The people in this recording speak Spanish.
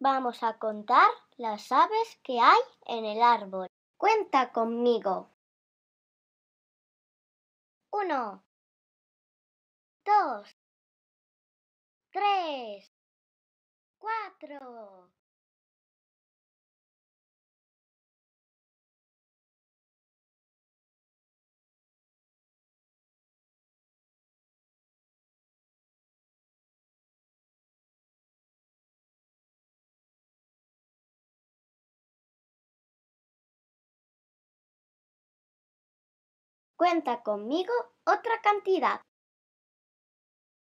Vamos a contar las aves que hay en el árbol. Cuenta conmigo. Uno, dos, tres, cuatro. cuenta conmigo otra cantidad.